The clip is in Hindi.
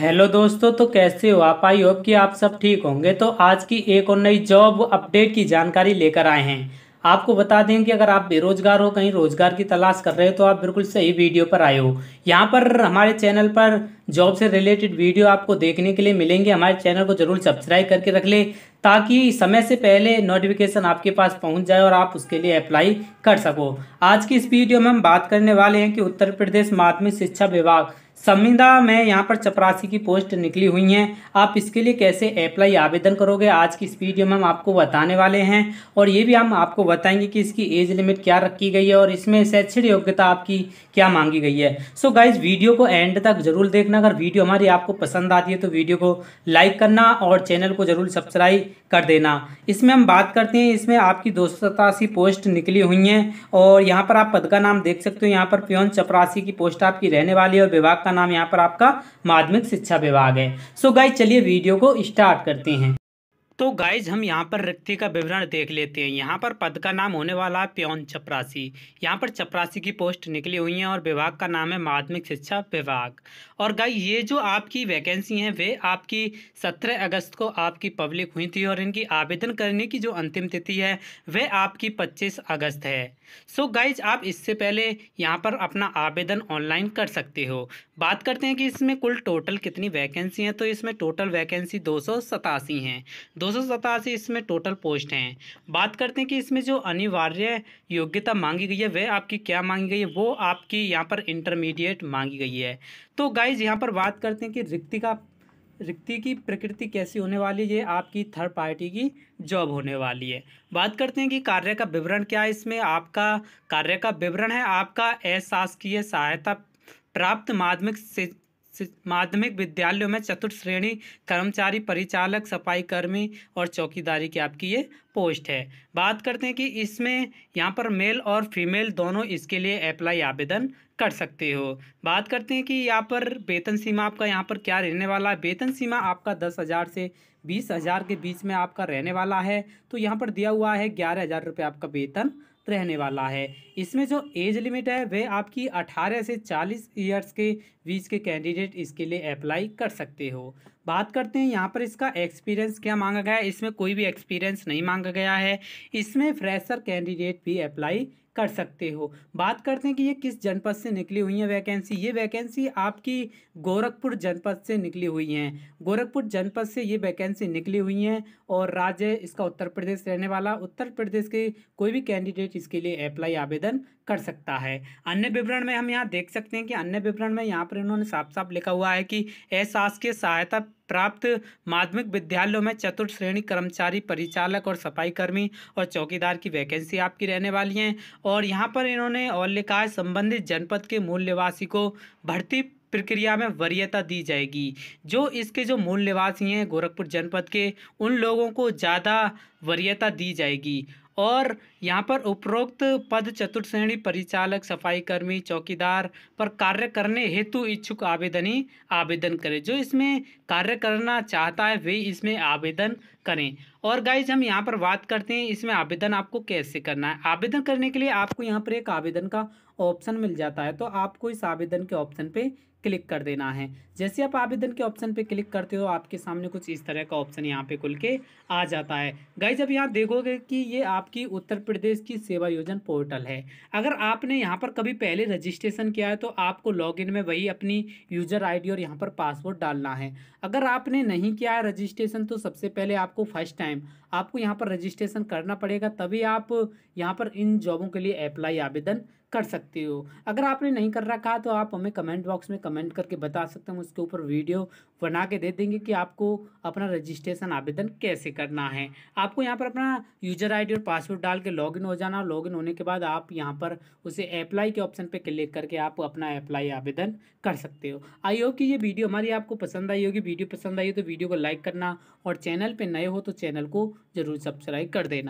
हेलो दोस्तों तो कैसे हो आप आई होप कि आप सब ठीक होंगे तो आज की एक और नई जॉब अपडेट की जानकारी लेकर आए हैं आपको बता दें कि अगर आप बेरोजगार हो कहीं रोजगार की तलाश कर रहे हो तो आप बिल्कुल सही वीडियो पर आए हो यहाँ पर हमारे चैनल पर जॉब से रिलेटेड वीडियो आपको देखने के लिए मिलेंगे हमारे चैनल को जरूर सब्सक्राइब करके रख ले ताकि समय से पहले नोटिफिकेशन आपके पास पहुंच जाए और आप उसके लिए अप्लाई कर सको आज की इस वीडियो में हम बात करने वाले हैं कि उत्तर प्रदेश माध्यमिक शिक्षा विभाग संविदा में यहाँ पर चपरासी की पोस्ट निकली हुई हैं आप इसके लिए कैसे अप्लाई आवेदन करोगे आज की इस वीडियो में हम आपको बताने वाले हैं और ये भी हम आपको बताएंगे कि इसकी एज लिमिट क्या रखी गई है और इसमें शैक्षणिक योग्यता आपकी क्या मांगी गई है सो so गाइज वीडियो को एंड तक जरूर देखना अगर वीडियो हमारी आपको पसंद आती है तो वीडियो को लाइक करना और चैनल को जरूर सब्सक्राइब कर देना इसमें हम बात करते हैं इसमें आपकी दो पोस्ट निकली हुई हैं और यहाँ पर आप पद का नाम देख सकते हो यहाँ पर प्योन चपरासी की पोस्ट आपकी रहने वाली है और विभाग का नाम यहाँ पर आपका माध्यमिक शिक्षा विभाग है सो गाइज चलिए वीडियो को स्टार्ट करते हैं तो गाइज हम यहाँ पर रिक्ति का विवरण देख लेते हैं यहाँ पर पद का नाम होने वाला है प्योन चपरासी यहाँ पर चपरासी की पोस्ट निकली हुई है और विभाग का नाम है माध्यमिक शिक्षा विभाग और गाइज ये जो आपकी वैकेंसी हैं वे आपकी 17 अगस्त को आपकी पब्लिक हुई थी और इनकी आवेदन करने की जो अंतिम तिथि है वह आपकी पच्चीस अगस्त है सो गाइज आप इससे पहले यहाँ पर अपना आवेदन ऑनलाइन कर सकते हो बात करते हैं कि इसमें कुल टोटल कितनी वैकेंसी हैं तो इसमें टोटल वैकेंसी दो सौ सतासी हैं दो सतासी इसमें टोटल पोस्ट हैं बात करते हैं कि इसमें जो अनिवार्य योग्यता मांगी गई है वह आपकी क्या मांगी गई है वो आपकी यहाँ पर इंटरमीडिएट मांगी गई है तो गाइज यहाँ पर बात करते हैं कि रिक्ति का रिक्ति की प्रकृति कैसी होने वाली है ये आपकी थर्ड पार्टी की जॉब होने वाली है बात करते हैं कि कार्य का विवरण क्या है इसमें आपका कार्य का विवरण है आपका अशासकीय सहायता प्राप्त माध्यमिक माध्यमिक विद्यालयों में चतुर्थ श्रेणी कर्मचारी परिचालक सफाई कर्मी और चौकीदारी की आपकी ये पोस्ट है बात करते हैं कि इसमें यहाँ पर मेल और फीमेल दोनों इसके लिए अप्लाई आवेदन कर सकते हो बात करते हैं कि यहाँ पर वेतन सीमा आपका यहाँ पर क्या रहने वाला है वेतन सीमा आपका दस हज़ार से बीस हज़ार के बीच में आपका रहने वाला है तो यहाँ पर दिया हुआ है ग्यारह हज़ार रुपये आपका वेतन रहने वाला है इसमें जो एज लिमिट है वह आपकी 18 से 40 इयर्स के बीच के कैंडिडेट इसके लिए अप्लाई कर सकते हो बात करते हैं यहाँ पर इसका एक्सपीरियंस क्या मांगा गया है इसमें कोई भी एक्सपीरियंस नहीं मांगा गया है इसमें फ्रेशर कैंडिडेट भी अप्लाई कर सकते हो बात करते हैं कि ये किस जनपद से निकली हुई है वैकेंसी ये वैकेंसी आपकी गोरखपुर जनपद से निकली हुई हैं गोरखपुर जनपद से ये वैकेंसी निकली हुई हैं और राज्य इसका उत्तर प्रदेश रहने वाला उत्तर प्रदेश के कोई भी कैंडिडेट इसके लिए अप्लाई आवेदन कर सकता है अन्य विवरण में हम यहाँ देख सकते हैं कि अन्य विवरण में यहाँ पर इन्होंने साफ साफ लिखा हुआ है कि के सहायता प्राप्त माध्यमिक विद्यालयों में चतुर्थ श्रेणी कर्मचारी परिचालक और सफाई कर्मी और चौकीदार की वैकेंसी आपकी रहने वाली हैं और यहाँ पर इन्होंने और लिखा है संबंधित जनपद के मूल निवासी को भर्ती प्रक्रिया में वरीयता दी जाएगी जो इसके जो मूल निवासी हैं गोरखपुर जनपद के उन लोगों को ज़्यादा वरीयता दी जाएगी और यहाँ पर उपरोक्त पद चतुर्थ श्रेणी परिचालक सफाई कर्मी चौकीदार पर कार्य करने हेतु इच्छुक आवेदनी आवेदन करे जो इसमें कार्य करना चाहता है वे इसमें आवेदन करें और गाइज हम यहाँ पर बात करते हैं इसमें आवेदन आपको कैसे करना है आवेदन करने के लिए आपको यहाँ पर एक आवेदन का ऑप्शन मिल जाता है तो आपको इस आवेदन के ऑप्शन पे क्लिक कर देना है जैसे आप आवेदन के ऑप्शन पे क्लिक करते हो आपके सामने कुछ इस तरह का ऑप्शन यहाँ पे खुल के आ जाता है गाइज अब यहाँ देखोगे कि ये आपकी उत्तर प्रदेश की सेवा योजन पोर्टल है अगर आपने यहाँ पर कभी पहले रजिस्ट्रेशन किया है तो आपको लॉगिन में वही अपनी यूजर आईडी और यहाँ पर पासवर्ड डालना है अगर आपने नहीं किया है रजिस्ट्रेशन तो सबसे पहले आप आपको फर्स्ट टाइम आपको यहाँ पर रजिस्ट्रेशन करना पड़ेगा तभी आप यहाँ पर इन जॉबों के लिए अप्लाई आवेदन कर सकते हो अगर आपने नहीं कर रखा तो आप हमें कमेंट बॉक्स में कमेंट करके बता सकते हैं उसके ऊपर वीडियो बना के दे देंगे कि आपको अपना रजिस्ट्रेशन आवेदन कैसे करना है आपको यहाँ पर अपना यूजर आईडी और पासवर्ड डाल के लॉगिन हो जाना लॉगिन होने के बाद आप यहाँ पर उसे अप्लाई के ऑप्शन पर क्लिक करके आप अपना अप्लाई आवेदन कर सकते हो आई होप कि ये वीडियो हमारी आपको पसंद आई होगी वीडियो पसंद आई हो तो वीडियो को लाइक करना और चैनल पर नए हो तो चैनल को ज़रूर सब्सक्राइब कर देना